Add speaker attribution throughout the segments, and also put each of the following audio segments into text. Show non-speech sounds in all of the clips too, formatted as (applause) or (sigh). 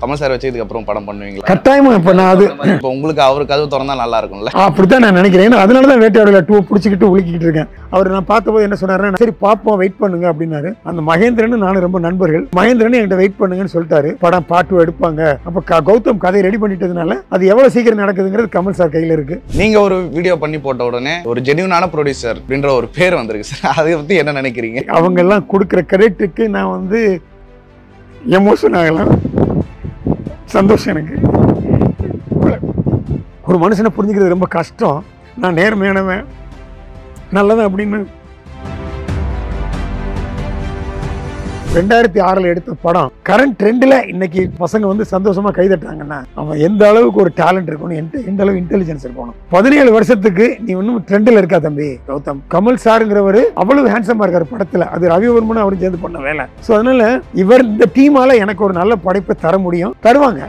Speaker 1: Kamal sir வச்சு இதுக்கப்புறம் படம் பண்ணுவீங்களா
Speaker 2: கட்டாயமா இப்போ நான் அது
Speaker 1: இப்போ உங்களுக்கு அவர் கதவு திறந்தா நல்லா இருக்கும்ல
Speaker 2: அப்படித்தான் நான் நினைக்கிறேன் ஏன்னா அதனால தான் வேட்டையாடல டூ பிடிச்சிக்கிட்டு உழுக்கிட்டு இருக்கேன் அவர் நான் பார்த்தபோது என்ன சொன்னாரு சரி பார்ப்போம் வெயிட் பண்ணுங்க அப்படின்னாரு அந்த மகேந்திரன் நானும் ரொம்ப நண்பர்கள் மகேந்திரன் என்கிட்ட வெயிட் பண்ணுங்கன்னு சொல்லிட்டாரு படம் பாட்டு எடுப்பாங்க அப்போ கௌதம் கதை ரெடி பண்ணிட்டதுனால அது எவ்வளோ சீக்கிரம் நடக்குதுங்கிறது கமல் சார் கையில் இருக்கு
Speaker 1: நீங்க ஒரு வீடியோ பண்ணி போட்ட உடனே ஒரு ஜெனியூனான ப்ரொடியூசர் அப்படின்ற ஒரு பேர் வந்திருக்கு சார் (laughs) அதை பற்றி என்ன நினைக்கிறீங்க அவங்க
Speaker 2: எல்லாம் கொடுக்குற கிரெடிட்டுக்கு நான் வந்து எமோஷன் ஆகலாம் சந்தோஷம் எனக்கு ஒரு மனுஷனை புரிஞ்சுக்கிறது ரொம்ப கஷ்டம் நான் நேர்மையானவன் நல்லதான் அப்படின்னு ரெண்டாயிரத்தி ஆறில் எடுத்த படம் கரண்ட் ட்ரெண்டில் இன்னைக்கு பசங்க வந்து சந்தோஷமாக கைதட்டாங்கன்னா அவன் எந்த அளவுக்கு ஒரு டேலண்ட் இருக்கணும் எந்த அளவு இன்டெலிஜென்ஸ் இருக்கணும் பதினேழு வருஷத்துக்கு நீ இன்னும் ட்ரெண்டில் இருக்கா தம்பி கௌதம் கமல் சாருங்கிறவர் அவ்வளவு ஹேண்ட்ஸமா இருக்கார் படத்தில் அது ரவிவர்மன் அவரும் சேர்ந்து பண்ண வேலை ஸோ அதனால இவர் இந்த டீமால் எனக்கு ஒரு நல்ல படைப்பை தர முடியும் தருவாங்க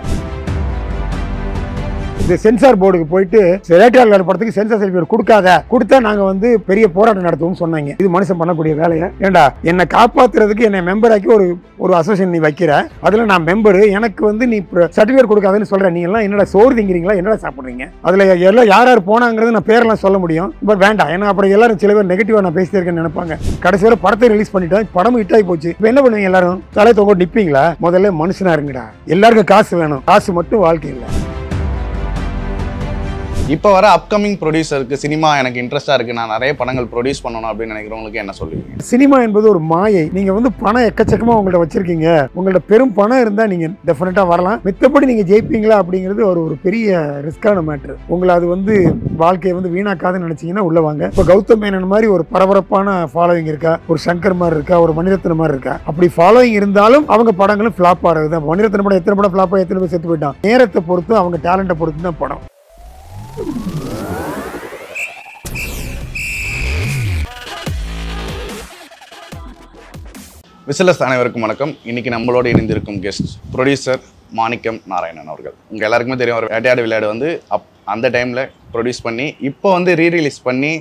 Speaker 2: இந்த சென்சார் போர்டுக்கு போயிட்டு ரேட்டாளர் படத்துக்கு சென்சார் சர்டிஃபிகேட் கொடுக்காத கொடுத்தா நாங்க வந்து பெரிய போராட்டம் நடத்துவோம் சொன்னாங்க இது மனுஷன் பண்ணக்கூடிய வேலையை ஏண்டா என்னை காப்பாத்துறதுக்கு என்னை மெம்பர் ஆக்கி ஒரு ஒரு அசோசியேஷன் நீ வைக்கிற அதுல நான் மெம்பர் எனக்கு வந்து நீ சர்டிபிகேட் கொடுக்காதுன்னு சொல்ற நீ எல்லாம் என்னடா சோறு திங்கிறீங்களா என்னடா சாப்பிடுறீங்க அதுல எல்லாம் யார் யார் போனாங்கிறது நான் பேரெல்லாம் சொல்ல முடியும் பட் வேண்டாம் ஏன்னா அப்புறம் எல்லாரும் சில பேர் நெகட்டிவா நான் பேசியிருக்கேன்னு நினைப்பாங்க கடைசி படத்தை ரிலீஸ் பண்ணிட்டேன் படம் ஹிட் ஆகி போச்சு என்ன பண்ணுவீங்க எல்லாரும் தலை தொங்க நிப்பீங்களா முதல்ல மனுஷனா இருங்கடா எல்லாருக்கும் காசு வேணும் காசு மட்டும் வாழ்க்கை இல்லை
Speaker 1: இப்போ வர அப்கமிங் ப்ரொடியூசருக்கு சினிமா எனக்கு இன்ட்ரெஸ்ட்டாக இருக்குது நான் நிறைய படங்கள் ப்ரொடியூஸ் பண்ணணும் அப்படின்னு நினைக்கிறவங்களுக்கு என்ன சொல்லுவீங்க
Speaker 2: சினிமா என்பது ஒரு மாயை நீங்கள் வந்து பணம் எக்கச்சக்கமாக உங்கள்கிட்ட வச்சுருக்கீங்க உங்கள்கிட்ட பெரும் பணம் இருந்தால் நீங்கள் டெஃபினட்டாக வரலாம் மித்தபடி நீங்கள் ஜெயிப்பீங்களா அப்படிங்கிறது ஒரு ஒரு பெரிய ரிஸ்க்கான மேட்ரு உங்களை அது வந்து வாழ்க்கையை வந்து வீணாக்காதுன்னு நினச்சிங்கன்னா உள்ள வாங்க இப்போ கௌதம் மேனன் மாதிரி ஒரு பரபரப்பான ஃபாலோவிங் இருக்கா ஒரு சங்கர் மாதிரி இருக்கா ஒரு மணிரத்ன மாதிரி இருக்கா அப்படி ஃபாலோவிங் இருந்தாலும் அவங்க படங்களும் ஃப்ளாப் ஆகிறது மணிரத்ன படம் எத்தனை படம் ஃப்ளாப் ஆகி எத்தனை பேர் செத்து போயிட்டான் நேரத்தை பொறுத்து அவங்க டேலண்ட்டை பொறுத்து தான் படம்
Speaker 1: விசிலஸ் அனைவருக்கும் வணக்கம் இன்னைக்கு நம்மளோடு இணைந்திருக்கும் கெஸ்ட் ப்ரொடியூசர் மாணிக்கம் நாராயணன் அவர்கள் உங்கள் எல்லாருக்குமே தெரியும் ஒரு வேட்டையாடு விளையாடு வந்து அப் அந்த டைமில் ப்ரொடியூஸ் பண்ணி இப்போ வந்து ரீரிலீஸ் பண்ணி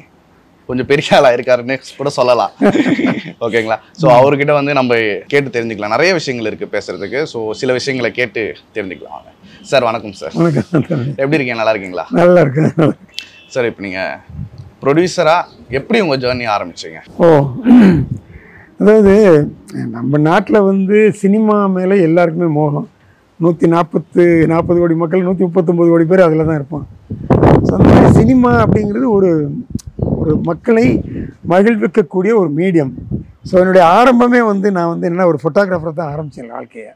Speaker 1: கொஞ்சம் பெரிய ஆளாக இருக்காருன்னு கூட சொல்லலாம் ஓகேங்களா (laughs) ஸோ அவர்கிட்ட வந்து நம்ம கேட்டு தெரிஞ்சுக்கலாம் நிறைய விஷயங்கள் இருக்குது பேசுகிறதுக்கு ஸோ சில விஷயங்களை கேட்டு தெரிஞ்சுக்கலாம் சார் வணக்கம் சார் வணக்கம் எப்படி இருக்கீங்க நல்லா இருக்கீங்களா
Speaker 2: நல்லா இருக்கேன்
Speaker 1: சார் இப்போ நீங்கள் ப்ரொடியூசராக எப்படி உங்கள் ஜேர்னி ஆரம்பிச்சிங்க
Speaker 2: ஓ அதாவது நம்ம நாட்டில் வந்து சினிமா மேலே எல்லாருக்குமே மோகம் நூற்றி நாற்பத்து நாற்பது கோடி மக்கள் நூற்றி முப்பத்தொம்போது கோடி பேர் அதில் தான் இருப்பான் ஸோ அந்த சினிமா அப்படிங்கிறது ஒரு ஒரு மக்களை மகிழ்விக்கக்கூடிய ஒரு மீடியம் ஸோ என்னுடைய ஆரம்பமே வந்து நான் வந்து என்ன ஒரு ஃபோட்டோகிராஃபராக தான் ஆரம்பித்தேன் வாழ்க்கையை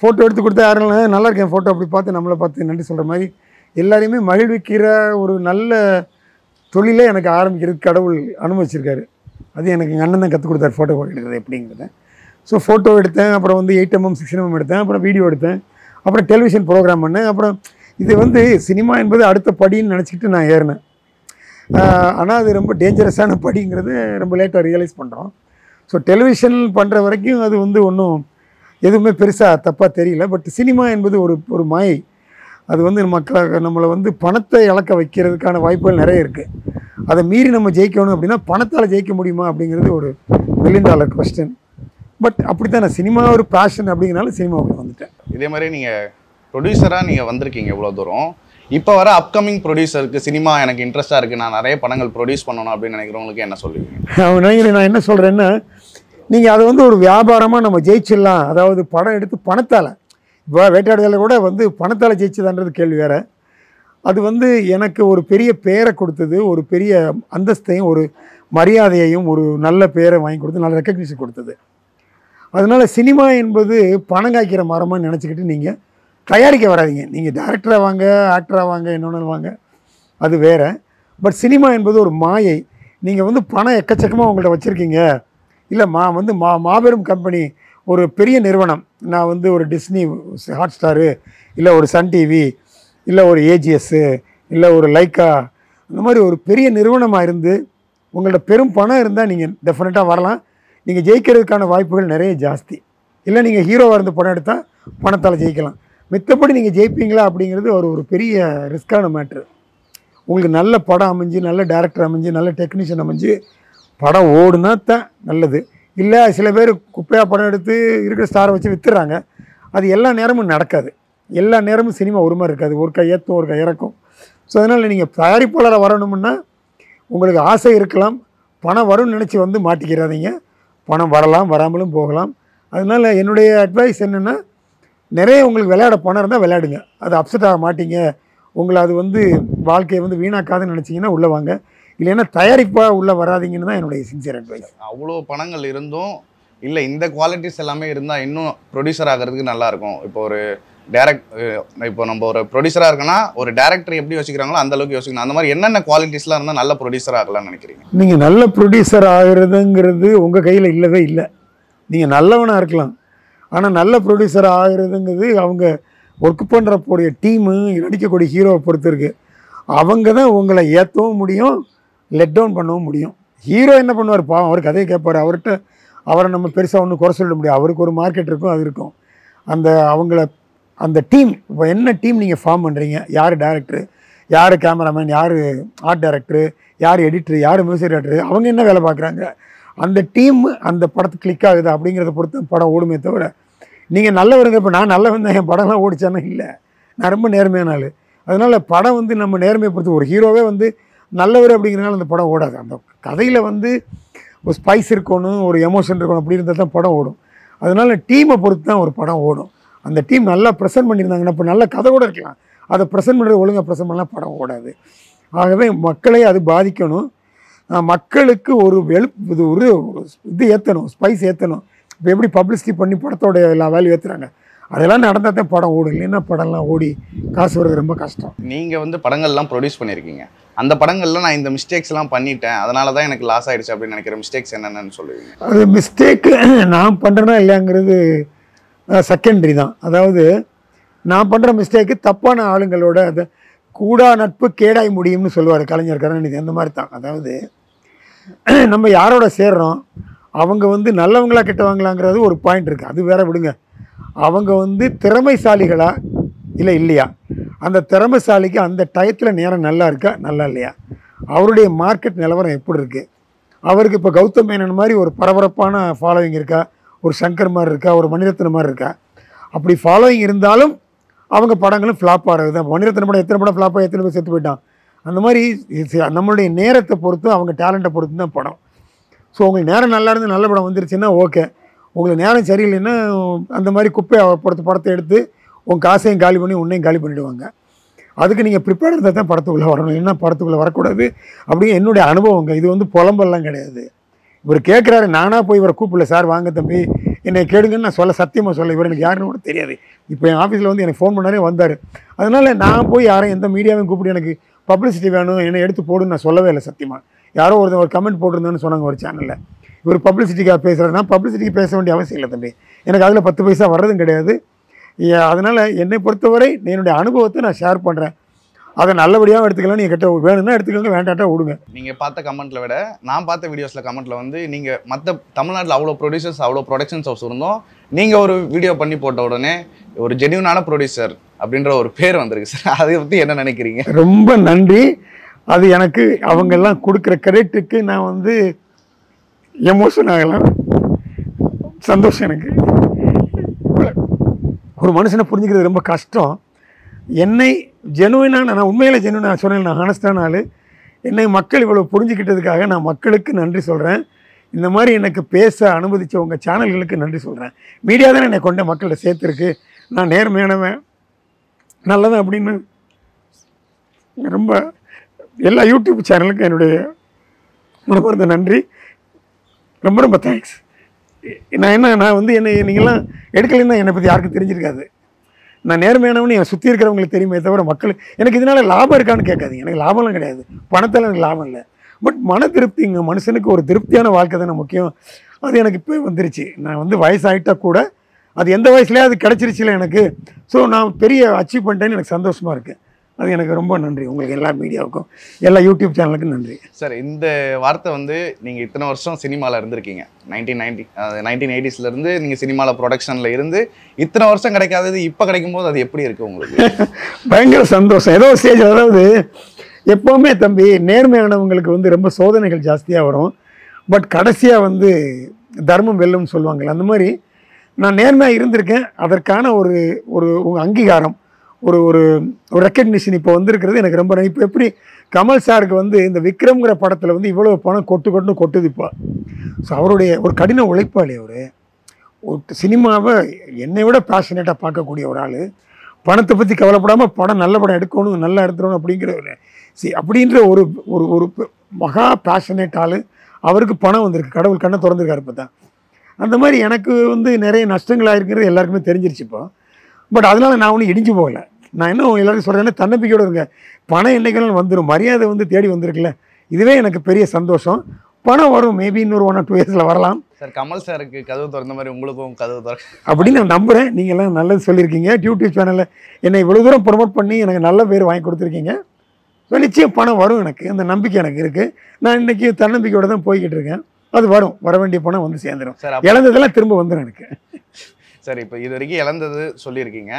Speaker 2: ஃபோட்டோ எடுத்து கொடுத்தா யாரும் நல்லா இருக்கேன் ஃபோட்டோ அப்படி பார்த்து நம்மளை பார்த்து நன்றி சொல்கிற மாதிரி எல்லாரையுமே மகிழ்விக்கிற ஒரு நல்ல தொழிலை எனக்கு ஆரம்பிக்கிறது கடவுள் அனுமதிச்சிருக்காரு அது எனக்கு எங்கள் அண்ணன் தான் கற்றுக் கொடுத்தார் ஃபோட்டோ எடுக்கிறது எப்படிங்கிறத ஸோ ஃபோட்டோ எடுத்தேன் அப்புறம் வந்து எயிட் எம்எம் சிக்ஸ் எம்எம் எடுத்தேன் அப்புறம் வீடியோ எடுத்தேன் அப்புறம் டெலிவிஷன் ப்ரோக்ராம் பண்ணேன் அப்புறம் இது வந்து சினிமா என்பது அடுத்த படின்னு நினச்சிக்கிட்டு நான் ஏறினேன் ஆனால் அது ரொம்ப டேஞ்சரஸான படிங்கிறது ரொம்ப லேட்டாக ரியலைஸ் பண்ணுறோம் ஸோ டெலிவிஷன் பண்ணுற வரைக்கும் அது வந்து ஒன்றும் எதுவுமே பெருசாக தப்பாக தெரியல பட் சினிமா என்பது ஒரு ஒரு மாயை அது வந்து மக்களாக நம்மளை வந்து பணத்தை இழக்க வைக்கிறதுக்கான வாய்ப்புகள் நிறைய இருக்குது அதை மீறி நம்ம ஜெயிக்கணும் அப்படின்னா பணத்தால் ஜெயிக்க முடியுமா அப்படிங்கிறது ஒரு மில்லியன் டாலர் கொஸ்டின் பட் அப்படி தான் நான் சினிமா ஒரு பேஷன் அப்படிங்கிறனால சினிமாவுக்கு வந்துட்டேன்
Speaker 1: இதே மாதிரி நீங்கள் ப்ரொடியூசராக நீங்கள் வந்திருக்கீங்க இவ்வளோ தூரம் இப்போ வர அப்கமிங் ப்ரொடியூசருக்கு சினிமா எனக்கு இன்ட்ரெஸ்ட்டாக இருக்குது நான் நிறைய படங்கள் ப்ரொடியூஸ் பண்ணணும் அப்படின்னு நினைக்கிறவங்களுக்கு என்ன சொல்லுவீங்க
Speaker 2: (laughs) அவங்க நான் என்ன சொல்கிறேன்னா நீங்கள் அதை வந்து ஒரு வியாபாரமாக நம்ம ஜெயிச்சிடலாம் அதாவது படம் எடுத்து பணத்தால் இப்போ வேட்டையாடுதலில் கூட வந்து பணத்தால் ஜெயிச்சதான்றது கேள்வி வேறு அது வந்து எனக்கு ஒரு பெரிய பேரை கொடுத்தது ஒரு பெரிய அந்தஸ்தையும் ஒரு மரியாதையையும் ஒரு நல்ல பேரை வாங்கி கொடுத்து நல்ல ரெக்கக்னிஷன் கொடுத்தது அதனால் சினிமா என்பது பணம் காய்க்கிற மரமாக நினச்சிக்கிட்டு நீங்கள் தயாரிக்க வராதிங்க நீங்கள் டேரக்டராக வாங்க ஆக்டராக வாங்க என்னென்னு வாங்க அது வேறு பட் சினிமா என்பது ஒரு மாயை நீங்கள் வந்து பணம் எக்கச்சக்கமாக உங்கள்கிட்ட வச்சுருக்கீங்க இல்லை மா வந்து மா மாபெரும் கம்பெனி ஒரு பெரிய நிறுவனம் நான் வந்து ஒரு டிஸ்னி ஹாட் ஸ்டாரு இல்லை ஒரு சன் டிவி இல்லை ஒரு ஏஜிஎஸ்ஸு இல்லை ஒரு லைக்கா இந்த மாதிரி ஒரு பெரிய நிறுவனமாக இருந்து உங்கள்ட்ட பெரும் பணம் இருந்தால் நீங்கள் டெஃபினட்டாக வரலாம் நீங்கள் ஜெயிக்கிறதுக்கான வாய்ப்புகள் நிறைய ஜாஸ்தி இல்லை நீங்கள் ஹீரோவாக இருந்து படம் எடுத்தால் பணத்தால் ஜெயிக்கலாம் மித்தப்படி நீங்கள் ஜெயிப்பீங்களா அப்படிங்கிறது ஒரு ஒரு பெரிய ரிஸ்க்கான மேட்ரு உங்களுக்கு நல்ல படம் அமைஞ்சு நல்ல டேரக்டர் அமைஞ்சு நல்ல டெக்னீஷியன் அமைஞ்சு படம் ஓடுனா தான் நல்லது இல்லை சில பேர் குப்பையாக படம் எடுத்து இருக்கிற ஸ்டாரை வச்சு விற்றுறாங்க அது எல்லா நேரமும் நடக்காது எல்லா நேரமும் சினிமா ஒரு மாதிரி இருக்காது ஒரு கை ஏற்றும் ஒரு கை இறக்கும் ஸோ அதனால் நீங்கள் தயாரிப்பாளராக வரணும்னா உங்களுக்கு ஆசை இருக்கலாம் பணம் வரும்னு நினச்சி வந்து மாட்டிக்கிறாதீங்க பணம் வரலாம் வராமலும் போகலாம் அதனால் என்னுடைய அட்வைஸ் என்னென்னா நிறைய உங்களுக்கு விளையாட பணம் இருந்தால் விளையாடுங்க அது அப்செட் ஆக மாட்டிங்க உங்களை அது வந்து வாழ்க்கையை வந்து வீணாக்காதுன்னு நினச்சிங்கன்னா உள்ளே வாங்க இல்லைன்னா தயாரிப்பாக உள்ளே வராதிங்கன்னு தான் என்னுடைய
Speaker 1: சின்சியர் அட்வைஸ் அவ்வளோ பணங்கள் இருந்தும் இல்லை இந்த குவாலிட்டிஸ் எல்லாமே இருந்தால் இன்னும் ப்ரொடியூசர் ஆகிறதுக்கு நல்லாயிருக்கும் இப்போ ஒரு டேரக்ட் இப்போ நம்ம ஒரு ப்ரொடியூசராக இருக்கோன்னா ஒரு டேரக்டர் எப்படி யோசிக்கிறாங்களோ அந்த அளவுக்கு யோசிக்கணும் அந்த மாதிரி என்னென்ன குவாலிட்டிஸ்லாம் இருந்தால் நல்ல ப்ரொடியூசர் ஆகலாம்னு நினைக்கிறீங்க
Speaker 2: நீங்கள் நல்ல ப்ரொடியூசர் ஆகிறதுங்கிறது உங்கள் கையில் இல்லவே இல்லை நீங்கள் நல்லவனாக இருக்கலாம் ஆனால் நல்ல ப்ரொடியூசர் ஆகிறதுங்கிறது அவங்க ஒர்க் பண்ணுறப்போடைய டீமு நடிக்கக்கூடிய ஹீரோவை பொறுத்து இருக்குது அவங்க தான் உங்களை ஏற்றவும் முடியும் லெட் டவுன் பண்ணவும் முடியும் ஹீரோ என்ன பண்ணுவார் பாவம் அவர் கதையை கேட்பார் அவர்கிட்ட அவரை நம்ம பெருசாக ஒன்றும் குறை சொல்ல முடியாது அவருக்கு ஒரு மார்க்கெட் இருக்கும் அது இருக்கும் அந்த அவங்கள அந்த டீம் இப்போ என்ன டீம் நீங்கள் ஃபார்ம் பண்ணுறீங்க யார் டேரக்டரு யார் கேமராமேன் யார் ஆர்ட் டைரக்டரு யார் எடிட்ரு யார் மியூசிக் டேரக்டரு அவங்க என்ன வேலை பார்க்குறாங்க அந்த டீம் அந்த படத்து கிளிக் ஆகுது அப்படிங்கிறத பொறுத்து படம் ஓடுமே தவிர நீங்கள் நல்லவருங்க இப்போ நான் நல்ல வந்தேன் என் படம்லாம் ஓடிச்சானே இல்லை நான் ரொம்ப நேர்மையான ஆள் அதனால் படம் வந்து நம்ம நேர்மையை பொறுத்து ஒரு ஹீரோவே வந்து நல்லவர் அப்படிங்கிறனால அந்த படம் ஓடாது அந்த கதையில் வந்து ஒரு ஸ்பைஸ் இருக்கணும் ஒரு எமோஷன் இருக்கணும் அப்படி இருந்தால் தான் படம் ஓடும் அதனால் டீமை பொறுத்து தான் ஒரு படம் ஓடும் அந்த டீம் நல்லா ப்ரெசென்ட் பண்ணியிருந்தாங்கன்னா இப்போ நல்ல கதை கூட இருக்கலாம் அதை ப்ரெசென்ட் பண்ணுறது ஒழுங்காக ப்ரெசென்ட் பண்ணலாம் படம் ஓடாது ஆகவே மக்களை அது பாதிக்கணும் மக்களுக்கு ஒரு வெளு இது ஒரு இது ஏற்றணும் ஸ்பைஸ் ஏற்றணும் இப்போ எப்படி பப்ளிசிட்டி பண்ணி படத்தோடைய எல்லா வேலையும் ஏற்றுறாங்க அதெல்லாம் நடந்தால் தான் படம் ஓடும் இல்லைன்னா படம்லாம் ஓடி காசு வர்றது ரொம்ப கஷ்டம்
Speaker 1: நீங்கள் வந்து படங்கள்லாம் ப்ரொடியூஸ் பண்ணியிருக்கீங்க அந்த படங்களில் நான் இந்த மிஸ்டேக்ஸ்லாம் பண்ணிட்டேன் அதனால தான் எனக்கு லாஸ் ஆயிடுச்சு அப்படின்னு நினைக்கிற மிஸ்டேக்ஸ் என்னென்னு சொல்லுவீங்க அது
Speaker 2: மிஸ்டேக் (clears throat) நான் பண்ணுறேன்னா இல்லையாங்கிறது செகண்டரி தான் அதாவது நான் பண்ணுற மிஸ்டேக்கு தப்பான ஆளுங்களோட அதை கூடா நட்பு கேடாய் முடியும்னு சொல்லுவார் கலைஞர் கருணாநிதி அந்த மாதிரி தான் அதாவது (clears throat) நம்ம யாரோட சேர்றோம் அவங்க வந்து நல்லவங்களா கெட்டவங்களாங்கிறது ஒரு பாயிண்ட் இருக்குது அது வேற விடுங்க அவங்க வந்து திறமைசாலிகளா இல்லை இல்லையா அந்த திறமைசாலிக்கு அந்த டயத்தில் நேரம் நல்லா இருக்கா நல்லா இல்லையா அவருடைய மார்க்கெட் நிலவரம் எப்படி இருக்குது அவருக்கு இப்போ கௌதம் மேனன் மாதிரி ஒரு பரபரப்பான ஃபாலோவிங் இருக்கா ஒரு சங்கர் மாதிரி இருக்கா ஒரு மணிரத்னம் மாதிரி இருக்கா அப்படி ஃபாலோவிங் இருந்தாலும் அவங்க படங்களும் ஃப்ளாப் ஆகிறது தான் மணிரத்தன படம் எத்தனை படம் ஃப்ளாப் ஆகி எத்தனை பேர் செத்து போயிட்டான் அந்த மாதிரி நம்மளுடைய நேரத்தை பொறுத்து அவங்க டேலண்ட்டை பொறுத்து தான் படம் ஸோ உங்களுக்கு நேரம் நல்லா இருந்து நல்ல படம் வந்துருச்சுன்னா ஓகே உங்களுக்கு நேரம் சரியில்லைன்னா அந்த மாதிரி குப்பை பொறுத்த படத்தை எடுத்து உன் காசையும் காலி பண்ணி உன்னையும் காலி பண்ணிவிடுவாங்க அதுக்கு நீங்கள் ப்ரிப்பேர் இருந்தால் தான் படத்துக்குள்ளே வரணும் என்ன படத்துக்குள்ளே வரக்கூடாது அப்படின்னு என்னுடைய அனுபவங்க இது வந்து புலம்பெல்லாம் கிடையாது இவர் கேட்குறாரு நானாக போய் இவரை கூப்பிடல சார் வாங்க தம்பி என்னை கேடுங்கன்னு நான் சொல்ல சத்தியமாக சொல்ல இவர் எனக்கு யாருன்னு கூட தெரியாது இப்போ என் ஆஃபீஸில் வந்து எனக்கு ஃபோன் பண்ணாரே வந்தார் அதனால் நான் போய் யாரையும் எந்த மீடியாவையும் கூப்பிட்டு எனக்கு பப்ளிசிட்டி வேணும் என்னை எடுத்து போடுன்னு நான் சொல்லவே இல்லை சத்தியமாக யாரோ ஒருத்தன் ஒரு கமெண்ட் போட்டிருந்தேன்னு சொன்னாங்க ஒரு சேனலில் இவர் பப்ளிசிட்டிக்காக நான் பப்ளிசிட்டிக்கு பேச வேண்டிய அவசியம் இல்லை தம்பி எனக்கு அதில் பத்து பைசா வர்றதும் கிடையாது அதனால் என்னை பொறுத்தவரை என்னுடைய அனுபவத்தை நான் ஷேர் பண்ணுறேன் அதை நல்லபடியாக எடுத்துக்கலாம் நீங்கள் கிட்ட வேணும்னா எடுத்துக்கோங்க வேண்டாட்டா விடுங்க
Speaker 1: நீங்கள் பார்த்த கமெண்ட்டில் விட நான் பார்த்த வீடியோஸில் கமெண்ட்டில் வந்து நீங்கள் மற்ற தமிழ்நாட்டில் அவ்வளோ ப்ரொடியூசர்ஸ் அவ்வளோ ப்ரொடக்ஷன்ஸ் ஹவுஸ் இருந்தோம் நீங்கள் ஒரு வீடியோ பண்ணி போட்ட உடனே ஒரு ஜென்யூனான ப்ரொடியூசர் அப்படின்ற ஒரு பேர் வந்திருக்கு சார் அதை பற்றி என்ன நினைக்கிறீங்க
Speaker 2: ரொம்ப நன்றி அது எனக்கு அவங்கெல்லாம் கொடுக்குற கிரெடிட்டுக்கு நான் வந்து எமோஷன் ஆகலாம் சந்தோஷம் எனக்கு ஒரு மனுஷனை புரிஞ்சுக்கிறது ரொம்ப கஷ்டம் என்னை ஜெனுவினான நான் உண்மையில் ஜெனுவினாக நான் சொன்னேன் நான் ஹானஸ்டான ஆள் என்னை மக்கள் இவ்வளோ புரிஞ்சுக்கிட்டதுக்காக நான் மக்களுக்கு நன்றி சொல்கிறேன் இந்த மாதிரி எனக்கு பேச அனுமதித்த உங்கள் சேனல்களுக்கு நன்றி சொல்கிறேன் மீடியா தானே என்னை கொண்ட மக்கள்கிட்ட சேர்த்துருக்கு நான் நேர்மையானவன் நல்லதான் அப்படின்னு ரொம்ப எல்லா யூடியூப் சேனலுக்கும் என்னுடைய மனப்பூர்ந்த நன்றி ரொம்ப ரொம்ப தேங்க்ஸ் நான் என்ன நான் வந்து என்னை நீங்களாம் எடுக்கலைன்னா என்னை பற்றி யாருக்கும் தெரிஞ்சிருக்காது நான் நேர்மையானவனு என் சுற்றி இருக்கிறவங்களுக்கு தெரியுமே தவிர மக்கள் எனக்கு இதனால் லாபம் இருக்கான்னு கேட்காது எனக்கு லாபம்லாம் கிடையாது பணத்தில் எனக்கு லாபம் இல்லை பட் மன திருப்தி இங்கே மனுஷனுக்கு ஒரு திருப்தியான வாழ்க்கை தானே முக்கியம் அது எனக்கு இப்போ வந்துருச்சு நான் வந்து வயசாகிட்டால் கூட அது எந்த வயசுலேயே அது கிடச்சிருச்சுல எனக்கு ஸோ நான் பெரிய அச்சீவ் பண்ணிட்டேன்னு எனக்கு சந்தோஷமாக இருக்குது அது எனக்கு ரொம்ப நன்றி உங்களுக்கு எல்லா மீடியாவுக்கும் எல்லா யூடியூப் சேனலுக்கும் நன்றி
Speaker 1: சார் இந்த வார்த்தை வந்து நீங்கள் இத்தனை வருஷம் சினிமாவில் இருந்திருக்கீங்க நைன்டீன் நைன்டி நைன்டீன் எயிட்டிஸ்லேருந்து நீங்கள் சினிமாவில் ப்ரொடக்ஷனில் இருந்து இத்தனை வருஷம் கிடைக்காதது இப்போ கிடைக்கும் போது அது எப்படி இருக்குது உங்களுக்கு (laughs)
Speaker 2: பயங்கர சந்தோஷம் ஏதோ ஸ்டேஜ் அதாவது எப்போவுமே தம்பி நேர்மையானவங்களுக்கு வந்து ரொம்ப சோதனைகள் ஜாஸ்தியாக வரும் பட் கடைசியாக வந்து தர்மம் வெல்லும்னு சொல்லுவாங்கள்ல அந்த மாதிரி நான் நேர்மையாக இருந்திருக்கேன் அதற்கான ஒரு ஒரு உங்கள் அங்கீகாரம் ஒரு ஒரு ரெக்கக்னிஷன் இப்போ வந்திருக்கிறது எனக்கு ரொம்ப இப்போ எப்படி கமல் சாருக்கு வந்து இந்த விக்ரம்ங்கிற படத்தில் வந்து இவ்வளோ பணம் கொட்டு கொட்டுன்னு கொட்டுது இப்போ ஸோ அவருடைய ஒரு கடின உழைப்பாளி அவர் ஒரு சினிமாவை என்னை விட பேஷனேட்டாக பார்க்கக்கூடிய ஒரு ஆள் பணத்தை பற்றி கவலைப்படாமல் படம் நல்ல படம் எடுக்கணும் நல்லா எடுத்துடணும் அப்படிங்கிற ஒரு சரி அப்படின்ற ஒரு ஒரு ஒரு மகா பேஷனேட் ஆள் அவருக்கு பணம் வந்திருக்கு கடவுள் கண்ணை திறந்துருக்காரு இப்போ தான் அந்த மாதிரி எனக்கு வந்து நிறைய நஷ்டங்களாக இருக்கிறது எல்லாருக்குமே தெரிஞ்சிருச்சு இப்போ பட் அதனால் நான் ஒன்றும் இடிஞ்சு போகலை நான் என்ன எல்லாரும் சொல்கிறேன்னா தன்னம்பிக்கையோடு இருங்க பணம் என்றைக்கெல்லாம் வந்துடும் மரியாதை வந்து தேடி வந்திருக்குல்ல இதுவே எனக்கு பெரிய சந்தோஷம் பணம் வரும் மேபி இன்னொரு ஒன் ஆர் டூ இயர்ஸில் வரலாம்
Speaker 1: சார் கமல் சாருக்கு கதவு திறந்த மாதிரி உங்களுக்கும் கதவு திற
Speaker 2: அப்படின்னு நான் நம்புகிறேன் நீங்கள்லாம் நல்லது சொல்லியிருக்கீங்க டியூடியூப் சேனலில் என்னை இவ்வளோ தூரம் ப்ரொமோட் பண்ணி எனக்கு நல்ல பேர் வாங்கி கொடுத்துருக்கீங்க ஸோ நிச்சயம் பணம் வரும் எனக்கு அந்த நம்பிக்கை எனக்கு இருக்குது நான் இன்றைக்கி தன்னம்பிக்கையோடு தான் போய்கிட்டு இருக்கேன் அது வரும் வர வேண்டிய பணம் வந்து சேர்ந்துடும் இழந்ததெல்லாம் திரும்ப வந்துடும் எனக்கு
Speaker 1: சரி இப்போ இது வரைக்கும் இழந்தது சொல்லியிருக்கீங்க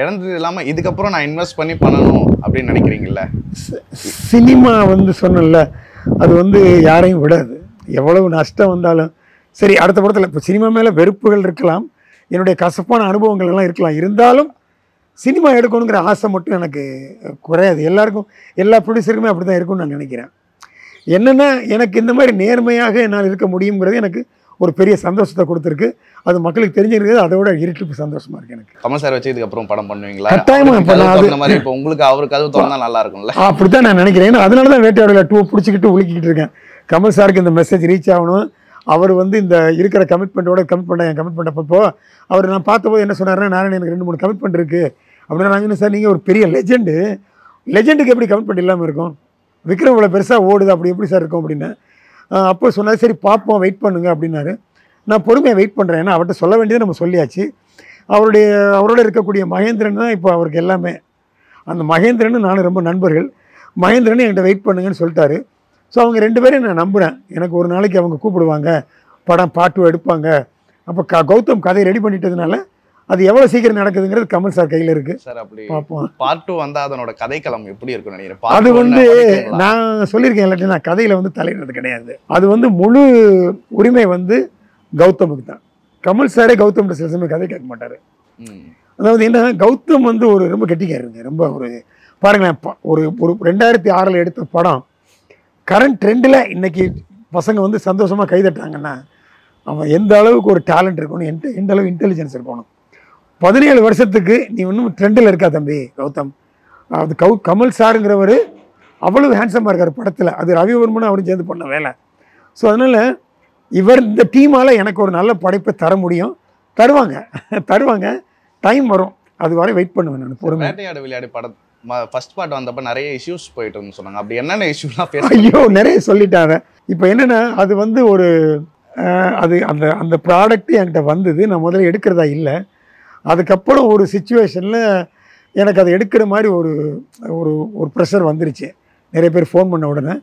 Speaker 1: இழந்தது இல்லாமல் இதுக்கப்புறம் நான் இன்வெஸ்ட் பண்ணி பண்ணணும் அப்படின்னு நினைக்கிறீங்கல்ல
Speaker 2: சினிமா வந்து சொன்னேன்ல அது வந்து யாரையும் விடாது எவ்வளவு நஷ்டம் வந்தாலும் சரி அடுத்த படத்தில் இப்போ சினிமா மேலே வெறுப்புகள் இருக்கலாம் என்னுடைய கசப்பான அனுபவங்கள் எல்லாம் இருக்கலாம் இருந்தாலும் சினிமா எடுக்கணுங்கிற ஆசை மட்டும் எனக்கு குறையாது எல்லாருக்கும் எல்லா ப்ரொடியூசருக்குமே அப்படி தான் இருக்கும்னு நான் நினைக்கிறேன் என்னென்னா எனக்கு இந்த மாதிரி நேர்மையாக என்னால் இருக்க முடியுங்கிறது எனக்கு ஒரு பெரிய சந்தோஷத்தை கொடுத்துருக்கு அது மக்களுக்கு தெரிஞ்சிருக்கிறது அதை விட இருட்டு சந்தோஷமா இருக்கு எனக்கு
Speaker 1: கமல் சார் வச்சு இதுக்கப்புறம் படம் பண்ணுவீங்களா கட்டாயமா இப்போ உங்களுக்கு அவருக்கு அது தோணா நல்லா இருக்கும்ல அப்படித்தான்
Speaker 2: நான் நினைக்கிறேன் ஏன்னா அதனால தான் வேட்டையாடல டூ பிடிச்சிக்கிட்டு உழுக்கிட்டு இருக்கேன் கமல் சாருக்கு இந்த மெசேஜ் ரீச் ஆகணும் அவர் வந்து இந்த இருக்கிற கமிட்மெண்ட்டோட கமிட்மெண்ட்டை என் கமிட் பண்ணப்போ அவர் நான் பார்த்தபோது என்ன சொன்னார்னா நான் எனக்கு ரெண்டு மூணு கமிட்மெண்ட் இருக்குது அப்படின்னா நாங்கள் சார் நீங்கள் ஒரு பெரிய லெஜெண்டு லெஜெண்டுக்கு எப்படி கமிட்மெண்ட் இல்லாமல் இருக்கும் விக்ரம் இவ்வளோ பெருசாக ஓடுது அப்படி எப்படி சார் இருக்கும் அப்படின்னு அப்போ சொன்னார் சரி பார்ப்போம் வெயிட் பண்ணுங்க அப்படின்னாரு நான் பொறுமையாக வெயிட் பண்ணுறேன் ஏன்னா அவர்கிட்ட சொல்ல வேண்டியது நம்ம சொல்லியாச்சு அவருடைய அவரோட இருக்கக்கூடிய மகேந்திரன் தான் இப்போ அவருக்கு எல்லாமே அந்த மகேந்திரன் நானும் ரொம்ப நண்பர்கள் மகேந்திரன் என்கிட்ட வெயிட் பண்ணுங்கன்னு சொல்லிட்டாரு ஸோ அவங்க ரெண்டு பேரும் நான் நம்புகிறேன் எனக்கு ஒரு நாளைக்கு அவங்க கூப்பிடுவாங்க படம் பாட்டும் எடுப்பாங்க அப்போ க கௌதம் கதையை ரெடி பண்ணிட்டதுனால அது எவ்வளோ சீக்கிரம் நடக்குதுங்கிறது கமல் சார் கையில் இருக்கு
Speaker 1: சார் அப்படி பார்ப்போம் பார்ட் டூ வந்தால் அதனோட கதைக்களம் எப்படி இருக்கும்னு நினைக்கிறேன் அது வந்து
Speaker 2: நான் சொல்லியிருக்கேன் இல்லாட்டி நான் கதையில் வந்து தலையிடுறது கிடையாது அது வந்து முழு உரிமை வந்து கௌதமுக்கு தான் கமல் சாரே கௌதம் சில சமயம் கதை கேட்க மாட்டார் அதாவது என்ன கௌதம் வந்து ஒரு ரொம்ப கெட்டிக்காருங்க ரொம்ப ஒரு பாருங்களேன் ஒரு ஒரு ரெண்டாயிரத்தி ஆறில் எடுத்த படம் கரண்ட் ட்ரெண்டில் இன்னைக்கு பசங்க வந்து சந்தோஷமாக கைதட்டாங்கன்னா அவன் எந்த அளவுக்கு ஒரு டேலண்ட் இருக்கணும் எந்த எந்த அளவுக்கு இன்டெலிஜென்ஸ் இருக்கணும் பதினேழு வருஷத்துக்கு நீ இன்னும் ட்ரெண்டில் இருக்கா தம்பி கௌதம் அது கௌ கமல் சாருங்கிறவர் அவ்வளவு ஹேண்ட்ஸமாக இருக்கார் படத்தில் அது ரவிவர்மன் அவரும் சேர்ந்து பண்ண வேலை ஸோ அதனால் இவர் இந்த டீமால் எனக்கு ஒரு நல்ல படைப்பை தர முடியும் தருவாங்க (laughs) தருவாங்க டைம் வரும் அது வரை வெயிட் பண்ணுவேன்
Speaker 1: நான் பொறுமையாடு வேட்டையாடு விளையாடி படம் ஃபர்ஸ்ட் பார்ட் வந்தப்போ நிறைய இஷ்யூஸ் போயிட்டு சொன்னாங்க அப்படி என்னென்ன இஷ்யூலாம் பேச ஐயோ நிறைய
Speaker 2: சொல்லிட்டாங்க இப்போ என்னென்னா அது வந்து ஒரு அது அந்த அந்த ப்ராடக்ட் என்கிட்ட வந்தது நான் முதல்ல எடுக்கிறதா இல்லை அதுக்கப்புறம் ஒரு சுச்சுவேஷனில் எனக்கு அதை எடுக்கிற மாதிரி ஒரு ஒரு ஒரு ப்ரெஷர் வந்துருச்சு நிறைய பேர் ஃபோன் பண்ண உடனே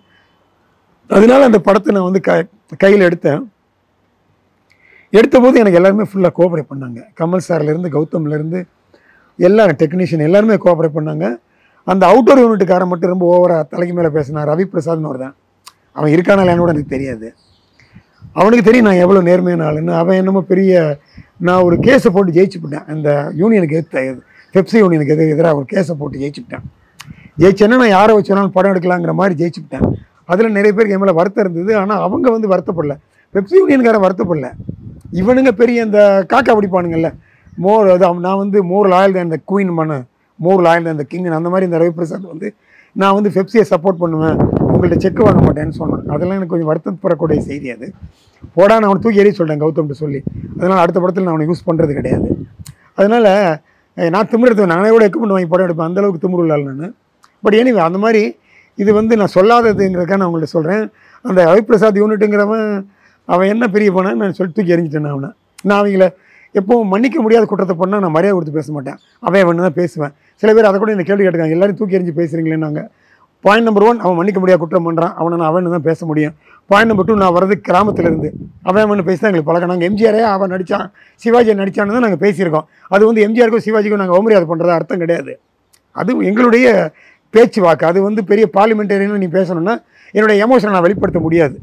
Speaker 2: அதனால் அந்த படத்தை நான் வந்து க கையில் எடுத்தேன் எடுத்தபோது எனக்கு எல்லாருமே ஃபுல்லாக கோஆப்ரேட் பண்ணாங்க கமல் சார்லேருந்து கௌதம்லேருந்து எல்லா டெக்னீஷியன் எல்லாருமே கோஆப்ரேட் பண்ணாங்க அந்த அவுட்டோர் யூனிட்டுக்காரன் மட்டும் ரொம்ப ஓவராக தலைக்கு மேலே பேசினார் ரவி பிரசாத்னு ஒரு தான் அவன் இருக்கானாலேன்னு என்னோட எனக்கு தெரியாது அவனுக்கு தெரியும் நான் எவ்வளோ நேர்மையான ஆளுன்னு அவன் என்னமோ பெரிய நான் ஒரு கேஸை போட்டு ஜெயிச்சு விட்டேன் அந்த யூனியனுக்கு எதிர்த்த பெப்சி யூனியனுக்கு எதிர் எதிராக ஒரு கேஸை போட்டு ஜெயிச்சு விட்டேன் ஜெயிச்சேன்னா நான் யாரை வச்சுனாலும் படம் எடுக்கலாங்கிற மாதிரி ஜெயிச்சு விட்டேன் அதில் நிறைய பேருக்கு என் மேலே வருத்தம் இருந்தது ஆனால் அவங்க வந்து வருத்தப்படல பெப்சி யூனியனுக்காரன் வருத்தப்படல இவனுங்க பெரிய இந்த காக்கா பிடிப்பானுங்கள்ல மோர் அது நான் வந்து மோர் லாயல் தான் இந்த குயின் மன மோர் லாயல் தான் இந்த கிங் அந்த மாதிரி இந்த ரவி பிரசாத் வந்து நான் வந்து பெப்சியை சப்போர்ட் பண்ணுவேன் உங்கள்கிட்ட செக் வாங்க மாட்டேன்னு சொன்னான் அதெல்லாம் எனக்கு கொஞ்சம் வருத்தம் பெறக்கூடிய செய்தி அது போடா நான் அவனை தூக்கி எறிய சொல்கிறேன் கௌதம்ட்டு சொல்லி அதனால் அடுத்த படத்தில் நான் அவனை யூஸ் பண்ணுறது கிடையாது அதனால் நான் திமிர் எடுத்துவேன் நானே கூட எக்யூப்மெண்ட் வாங்கி படம் எடுப்பேன் அந்தளவுக்கு திமிர் உள்ளாள் நான் பட் எனிவே அந்த மாதிரி இது வந்து நான் சொல்லாததுங்கிறதுக்காக நான் உங்கள்கிட்ட சொல்கிறேன் அந்த பிரசாத் யூனிட்டுங்கிறவன் அவன் என்ன பெரிய போனான்னு நான் சொல்லி தூக்கி எறிஞ்சிட்டேன் அவனை நான் அவங்கள எப்போவும் மன்னிக்க முடியாத குற்றத்தை பண்ணால் நான் மரியாதை கொடுத்து பேச மாட்டேன் அவன் அவன் தான் பேசுவேன் சில பேர் அதை கூட என்ன கேள்வி கேட்டுக்காங்க எல்லாரும் தூக்கி எறிஞ்சு பேசுகிறீங்களேன்னு நாங்கள் பாயிண்ட் நம்பர் ஒன் அவன் மன்னிக்க முடியாது குற்றம் பண்ணுறான் அவனை நான் அவன் தான் பேச முடியும் பாயிண்ட் நம்பர் டூ நான் வரது கிராமத்துலேருந்து அவன் அவனு பேசி தான் எங்களுக்கு பழக்கம் நாங்கள் எம்ஜிஆரே அவன் நடித்தான் சிவாஜியை நடித்தான்னு தான் நாங்கள் பேசியிருக்கோம் அது வந்து எம்ஜிஆருக்கும் சிவாஜிக்கும் நாங்கள் ஓமரியாதை பண்ணுறது அர்த்தம் கிடையாது அது எங்களுடைய பேச்சு வாக்கு அது வந்து பெரிய பார்லிமெண்டேரியன்னு நீ பேசணும்னா என்னுடைய எமோஷனை நான் வெளிப்படுத்த முடியாது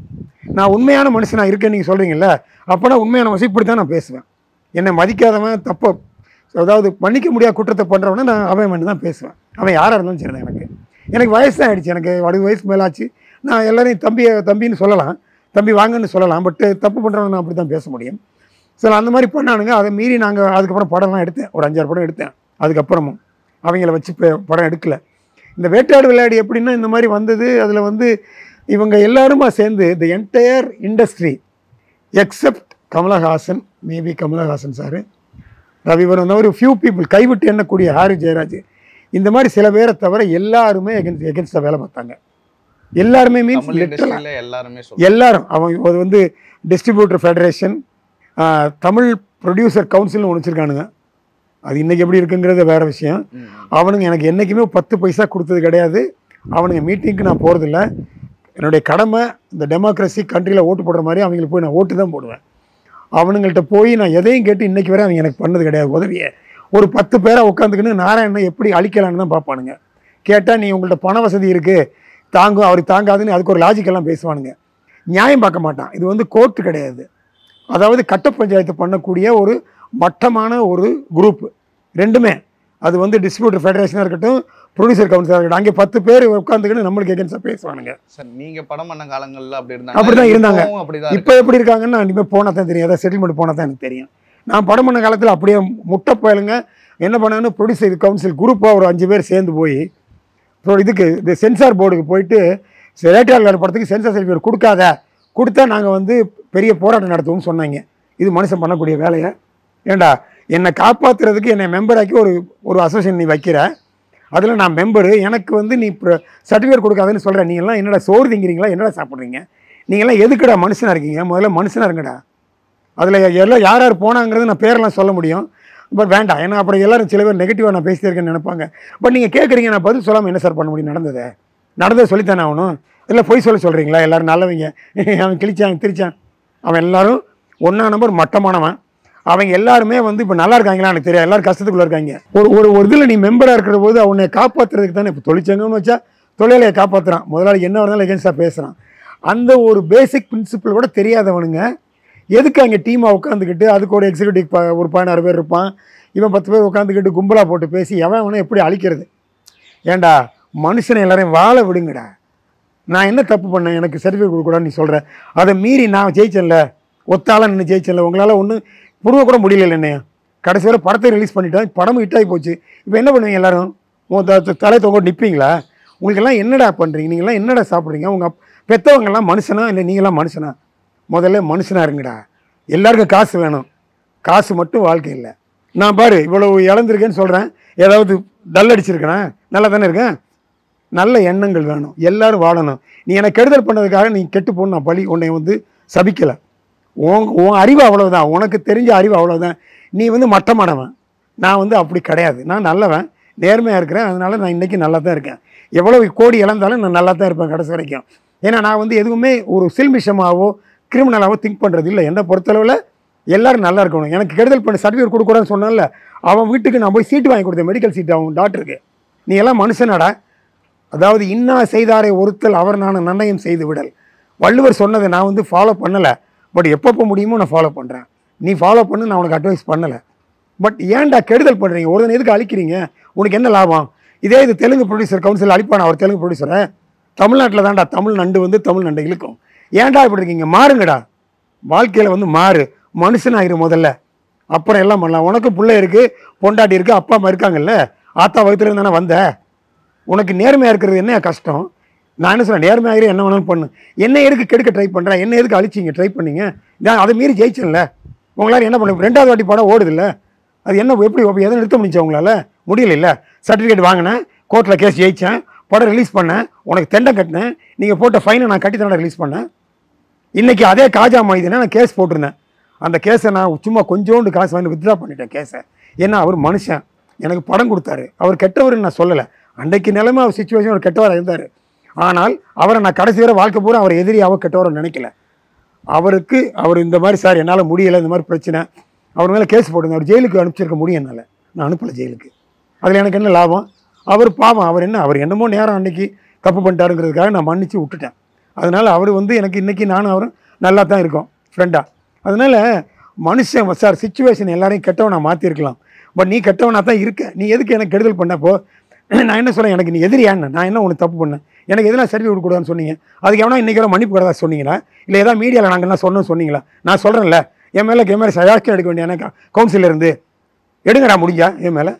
Speaker 2: நான் உண்மையான மனுஷனாக இருக்கேன்னு நீங்கள் சொல்கிறீங்கல்ல அப்போனா உண்மையான மனுஷன் இப்படி தான் நான் பேசுவேன் என்னை மதிக்காதவன் தப்பை அதாவது மன்னிக்க முடியாத குற்றத்தை பண்ணுறவனே நான் அவன் மட்டும் தான் பேசுவேன் அவன் யாராக இருந்தாலும் சரி எனக்கு எனக்கு வயசு ஆகிடுச்சு எனக்கு அறுபது வயசுக்கு மேலே ஆச்சு நான் எல்லோரையும் தம்பியை தம்பின்னு சொல்லலாம் தம்பி வாங்கன்னு சொல்லலாம் பட்டு தப்பு பண்ணுறவங்க அப்படி தான் பேச முடியும் சில அந்த மாதிரி பண்ணானுங்க அதை மீறி நாங்கள் அதுக்கப்புறம் படம்லாம் எடுத்தேன் ஒரு அஞ்சாறு படம் எடுத்தேன் அதுக்கப்புறமும் அவங்கள வச்சு படம் எடுக்கலை இந்த வேட்டையாடு விளையாடி எப்படின்னா இந்த மாதிரி வந்தது அதில் வந்து இவங்க எல்லாருமா சேர்ந்து the entire industry except Kamalhaasan maybe Kamalhaasan sir Ravivaran ஒரு ஃபியூ பீப்புள் கைவிட்டு எண்ணக்கூடிய ஹாரி ஜெயராஜ் இந்த மாதிரி சில பேரை தவிர எல்லாருமே எகென்ஸ்ட் எகென்ஸ்டாக வேலை பார்த்தாங்க எல்லாருமே மீன்ஸ் எல்லாருமே எல்லாரும் அவங்க அது வந்து டிஸ்ட்ரிபியூட்டர் ஃபெடரேஷன் தமிழ் ப்ரொடியூசர் கவுன்சில்னு ஒன்று வச்சிருக்கானுங்க அது இன்றைக்கி எப்படி இருக்குங்கிறது வேறு விஷயம் அவனுங்க எனக்கு என்றைக்குமே பத்து பைசா கொடுத்தது கிடையாது அவனுங்க மீட்டிங்க்கு நான் போகிறதில்ல என்னுடைய கடமை இந்த டெமோக்ரஸி கண்ட்ரியில் ஓட்டு போடுற மாதிரி அவங்களுக்கு போய் நான் ஓட்டு தான் போடுவேன் அவனுங்கள்ட்ட போய் நான் எதையும் கேட்டு இன்றைக்கி வரை அவங்க எனக்கு பண்ணது கிடையாது உதவியை ஒரு பத்து பேரை உட்காந்துக்கின்னு நாராயணனை எப்படி அழிக்கலான்னு தான் பார்ப்பானுங்க கேட்டால் நீ உங்கள்ட்ட பண வசதி இருக்குது தாங்கும் அவர் தாங்காதுன்னு அதுக்கு ஒரு லாஜிக்கெல்லாம் பேசுவானுங்க நியாயம் பார்க்க மாட்டான் இது வந்து கோர்ட்டு கிடையாது அதாவது கட்ட பஞ்சாயத்து பண்ணக்கூடிய ஒரு மட்டமான ஒரு குரூப் ரெண்டுமே அது வந்து டிஸ்ட்ரிபியூட்டர் ஃபெடரேஷனாக இருக்கட்டும் ப்ரொடியூசர் கவுன்சிலாக இருக்கட்டும் அங்கே பத்து பேர் உட்காந்துக்கிட்டு நம்மளுக்கு எகென்ஸ்டாக பேசுவானுங்க
Speaker 1: சார் நீங்கள் படம் பண்ண காலங்களில் அப்படி இருந்தாங்க அப்படி தான் இருந்தாங்க இப்போ
Speaker 2: எப்படி இருக்காங்கன்னா இனிமேல் போனால் தான் தெரியும் அதாவது செட்டில்மெண்ட் போனால் தான் எனக்கு தெரியும் நான் படம் பண்ண காலத்தில் அப்படியே முட்டை போயிலுங்க என்ன பண்ணாங்கன்னா ப்ரொடியூசர் கவுன்சில் குரூப்பாக ஒரு அஞ்சு பேர் சேர்ந்து போய் அப்புறம் இதுக்கு இந்த சென்சார் போர்டுக்கு போயிட்டு கார்டு படத்துக்கு சென்சார் சர்டிஃபிகேட் கொடுக்காத கொடுத்தா நாங்கள் வந்து பெரிய போராட்டம் நடத்துவோம்னு சொன்னாங்க இது மனுஷன் பண்ணக்கூடிய வேலையை ஏண்டா என்னை காப்பாற்றுறதுக்கு என்னை மெம்பராக்கி ஒரு ஒரு அசோசியேஷன் நீ வைக்கிற அதில் நான் மெம்பரு எனக்கு வந்து நீ இப்போ சர்டிஃபிகேட் கொடுக்காதுன்னு சொல்கிறேன் நீங்கள்லாம் என்னடா சோறு திங்கிறீங்களா என்னடா சாப்பிட்றீங்க நீங்கள்லாம் எதுக்குடா மனுஷனாக இருக்கீங்க முதல்ல மனுஷனாக இருங்கடா அதில் எல்லாம் யார் யார் போனாங்கிறது நான் பேரெல்லாம் சொல்ல முடியும் பட் வேண்டாம் ஏன்னா அப்படி எல்லோரும் சில பேர் நெகட்டிவாக நான் பேசியிருக்கேன்னு நினைப்பாங்க பட் நீங்கள் கேட்குறீங்க நான் பதில் சொல்லாமல் என்ன சார் பண்ண முடியும் நடந்ததே நடந்ததை சொல்லித்தானே ஆகணும் இல்லை பொய் சொல்ல சொல்கிறீங்களா எல்லோரும் நல்லவங்க (laughs) அவன் கிழிச்சான் திரிச்சான் அவன் எல்லோரும் ஒன்றா நம்பர் மட்டமானவன் அவங்க எல்லாருமே வந்து இப்போ நல்லா இருக்காங்களா எனக்கு தெரியாது எல்லாரும் கஷ்டத்துக்குள்ளே இருக்காங்க ஒரு ஒரு ஒரு இதில் நீ மெம்பராக இருக்கிற போது அவனை காப்பாற்றுறதுக்கு தானே இப்போ தொழிற்சங்கம்னு வச்சா தொழிலை காப்பாற்றுறான் முதலாளி என்ன வந்தாலும் எகென்ஸ்டாக பேசுகிறான் அந்த ஒரு பேசிக் பிரின்சிபிள் கூட தெரியாதவனுங்க எதுக்கு அங்கே டீமாக உட்காந்துக்கிட்டு அதுக்கு ஒரு எக்ஸிக்யூட்டிவ் ஒரு பதினாறு பேர் இருப்பான் இவன் பத்து பேர் உட்காந்துக்கிட்டு கும்பலாக போட்டு பேசி எவன் அவனை எப்படி அழிக்கிறது ஏண்டா மனுஷனை எல்லாரையும் வாழ விடுங்கடா நான் என்ன தப்பு பண்ணேன் எனக்கு சர்டிஃபிகேட் கொடுக்கூடாதுன்னு நீ சொல்கிற அதை மீறி நான் ஜெயிச்சேன்ல ஒத்தால நின்று ஜெயிச்சேன்ல உங்களால் ஒன்றும் புரிய கூட முடியல என்னையா கடைசி வரை படத்தை ரிலீஸ் பண்ணிட்டேன் படமும் ஹிட் ஆகி போச்சு இப்போ என்ன பண்ணுவீங்க எல்லோரும் தலை தொங்க நிற்பீங்களா உங்களுக்கெல்லாம் என்னடா பண்ணுறீங்க நீங்களாம் என்னடா சாப்பிட்றீங்க உங்கள் பெற்றவங்கெல்லாம் மனுஷனா இல்லை நீங்களாம் மனுஷனா முதல்ல மனுஷனாக இருங்கடா எல்லாருக்கும் காசு வேணும் காசு மட்டும் வாழ்க்கை இல்லை நான் பாரு இவ்வளவு இழந்திருக்கேன்னு சொல்கிறேன் ஏதாவது டல் அடிச்சிருக்கேனா நல்லா தானே இருக்கேன் நல்ல எண்ணங்கள் வேணும் எல்லோரும் வாழணும் நீ என்னை கெடுதல் பண்ணதுக்காக நீ கெட்டு போன பழி உன்னை வந்து சபிக்கலை உன் உன் அறிவு அவ்வளோதான் உனக்கு தெரிஞ்ச அறிவு அவ்வளோதான் நீ வந்து மட்டமானவன் நான் வந்து அப்படி கிடையாது நான் நல்லவன் நேர்மையாக இருக்கிறேன் அதனால் நான் இன்றைக்கி நல்லா தான் இருக்கேன் எவ்வளோ கோடி இழந்தாலும் நான் நல்லா தான் இருப்பேன் கடைசி வரைக்கும் ஏன்னா நான் வந்து எதுவுமே ஒரு சில்மிஷமாகவோ கிரிமினலாகவும் திங்க் பண்ணுறது இல்லை என்னை பொறுத்தளவில் எல்லோரும் நல்லா இருக்கணும் எனக்கு கெடுதல் பண்ணி சர்டிஃபிகேட் கொடுக்கூடாதுன்னு சொன்னால அவன் வீட்டுக்கு நான் போய் சீட்டு வாங்கி கொடுத்தேன் மெடிக்கல் சீட் அவன் டாக்டருக்கு நீ எல்லாம் மனுஷனடா அதாவது இன்னா செய்தாரை ஒருத்தல் அவர் நான் நன்னயம் செய்து விடல் வள்ளுவர் சொன்னதை நான் வந்து ஃபாலோ பண்ணலை பட் எப்பப்போ முடியுமோ நான் ஃபாலோ பண்ணுறேன் நீ ஃபாலோ பண்ணு நான் உனக்கு அட்வைஸ் பண்ணலை பட் ஏன்டா கெடுதல் பண்ணுறீங்க தான் எதுக்கு அழிக்கிறீங்க உனக்கு என்ன லாபம் இதே இது தெலுங்கு ப்ரொடியூசர் கவுன்சில் அழிப்பான அவர் தெலுங்கு ப்ரொடியூசரை தமிழ்நாட்டில் தான்டா தமிழ் நண்டு வந்து தமிழ் நண்டு இழுக்கும் ஏன்டா இப்படி இருக்கீங்க மாறுங்கடா வாழ்க்கையில் வந்து மாறு மனுஷன் ஆகிரு முதல்ல அப்புறம் எல்லாம் பண்ணலாம் உனக்கு பிள்ளை இருக்குது பொண்டாட்டி இருக்குது அப்பா அம்மா இருக்காங்கல்ல ஆத்தா வயிற்றுல இருந்தானே வந்த உனக்கு நேர்மையாக இருக்கிறது என்ன கஷ்டம் நான் என்ன சொல்கிறேன் நேர்மையாக என்ன வேணாலும் பண்ணு என்ன எதுக்கு கெடுக்க ட்ரை பண்ணுறேன் என்ன எதுக்கு அழிச்சிங்க ட்ரை பண்ணிங்க நான் அதை மீறி ஜெயிச்சேன்ல உங்களால் என்ன பண்ண ரெண்டாவது வாட்டி படம் ஓடுதில்ல அது என்ன எப்படி எதுவும் நிறுத்த முடிஞ்சா உங்களால் முடியல இல்லை சர்டிஃபிகேட் வாங்கினேன் கோர்ட்டில் கேஸ் ஜெயித்தேன் படம் ரிலீஸ் பண்ணேன் உனக்கு தெண்டை கட்டினேன் நீங்கள் போட்ட ஃபைனை நான் கட்டி தானே ரிலீஸ் பண்ணேன் இன்றைக்கி அதே காஜா மைதினா நான் கேஸ் போட்டிருந்தேன் அந்த கேஸை நான் சும்மா கொஞ்சோண்டு காசு வாங்கி வித்ட்ரா பண்ணிட்டேன் கேஸை ஏன்னா அவர் மனுஷன் எனக்கு படம் கொடுத்தாரு அவர் கெட்டவர்னு நான் சொல்லலை அன்றைக்கு நிலைமை அவர் சுச்சுவேஷன் அவர் கெட்டவராக இருந்தார் ஆனால் அவரை நான் கடைசி வரை வாழ்க்கை பூரா அவர் எதிரி அவர் கெட்டவரை நினைக்கல அவருக்கு அவர் இந்த மாதிரி சார் என்னால் முடியலை இந்த மாதிரி பிரச்சனை அவர் மேலே கேஸ் போட்டுங்க அவர் ஜெயிலுக்கு அனுப்பிச்சிருக்க முடியும் என்னால் நான் அனுப்பலை ஜெயிலுக்கு அதில் எனக்கு என்ன லாபம் அவர் பாவம் அவர் என்ன அவர் என்னமோ நேரம் அன்றைக்கி தப்பு பண்ணிட்டாருங்கிறதுக்காக நான் மன்னித்து விட்டுட்டேன் அதனால் அவர் வந்து எனக்கு இன்றைக்கி நானும் அவரும் நல்லா தான் இருக்கோம் ஃப்ரெண்டாக அதனால் மனுஷன் சார் சுச்சுவேஷன் எல்லாரையும் கெட்டவனாக மாற்றிருக்கலாம் பட் நீ கெட்டவனாக தான் இருக்க நீ எதுக்கு எனக்கு கெடுதல் பண்ணப்போ (clears throat) நான் என்ன சொல்கிறேன் எனக்கு நீ எதிரியான்னு நான் என்ன உனக்கு தப்பு பண்ணேன் எனக்கு எதனா சர்டிஃபிகேட் கொடுக்கூடாதுன்னு சொன்னீங்க அதுக்கு எவனா இன்றைக்கி எவ்வளோ மன்னிப்பு கொடுத்தா சொன்னீங்களா இல்லை ஏதாவது மீடியாவில் நாங்கள் என்ன சொன்னோம் சொன்னீங்களா நான் சொல்கிறேன்ல என் மேலே என் மேலே எடுக்க வேண்டிய எனக்கு கவுன்சிலர் இருந்து எடுங்கடா முடிஞ்சா என் மேலே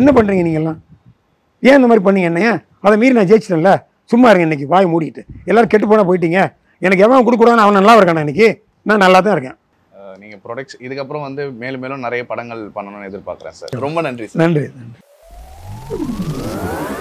Speaker 2: என்ன பண்ணுறீங்க நீங்கள்லாம் ஏன் இந்த மாதிரி பண்ணீங்க என்னையே அதை மீறி நான் ஜெயிச்சிட்டேன்ல சும்மா இருங்க இன்றைக்கி வாய் மூடிட்டு எல்லோரும் கெட்டு போனால் போயிட்டீங்க எனக்கு எவன் கொடுக்கூடாதுன்னு அவன் நல்லா இருக்கானா இன்றைக்கி நான் நல்லா தான் இருக்கேன்
Speaker 1: நீங்கள் ப்ரொடக்ட்ஸ் இதுக்கப்புறம் வந்து மேலும் மேலும் நிறைய படங்கள் பண்ணணும்னு எதிர்பார்க்குறேன் சார் ரொம்ப நன்றி சார் நன்றி
Speaker 2: நன்றி